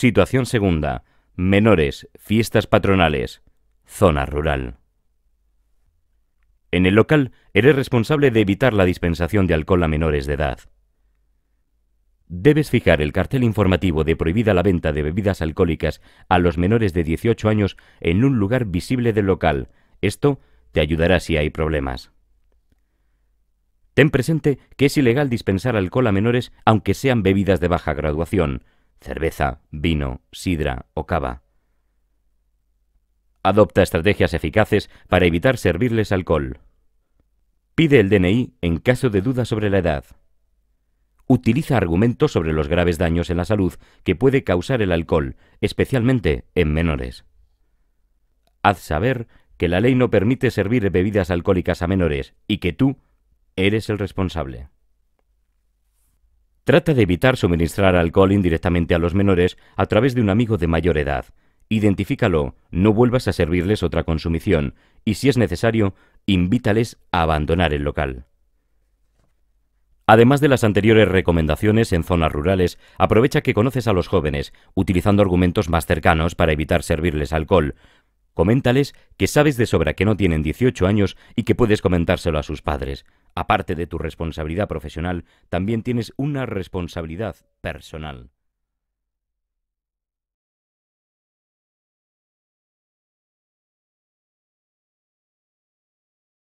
Situación segunda. Menores, fiestas patronales, zona rural. En el local, eres responsable de evitar la dispensación de alcohol a menores de edad. Debes fijar el cartel informativo de prohibida la venta de bebidas alcohólicas a los menores de 18 años en un lugar visible del local. Esto te ayudará si hay problemas. Ten presente que es ilegal dispensar alcohol a menores aunque sean bebidas de baja graduación, cerveza, vino, sidra o cava. Adopta estrategias eficaces para evitar servirles alcohol. Pide el DNI en caso de duda sobre la edad. Utiliza argumentos sobre los graves daños en la salud que puede causar el alcohol, especialmente en menores. Haz saber que la ley no permite servir bebidas alcohólicas a menores y que tú eres el responsable. Trata de evitar suministrar alcohol indirectamente a los menores a través de un amigo de mayor edad. Identifícalo, no vuelvas a servirles otra consumición y si es necesario, invítales a abandonar el local. Además de las anteriores recomendaciones en zonas rurales, aprovecha que conoces a los jóvenes, utilizando argumentos más cercanos para evitar servirles alcohol. Coméntales que sabes de sobra que no tienen 18 años y que puedes comentárselo a sus padres. Aparte de tu responsabilidad profesional, también tienes una responsabilidad personal.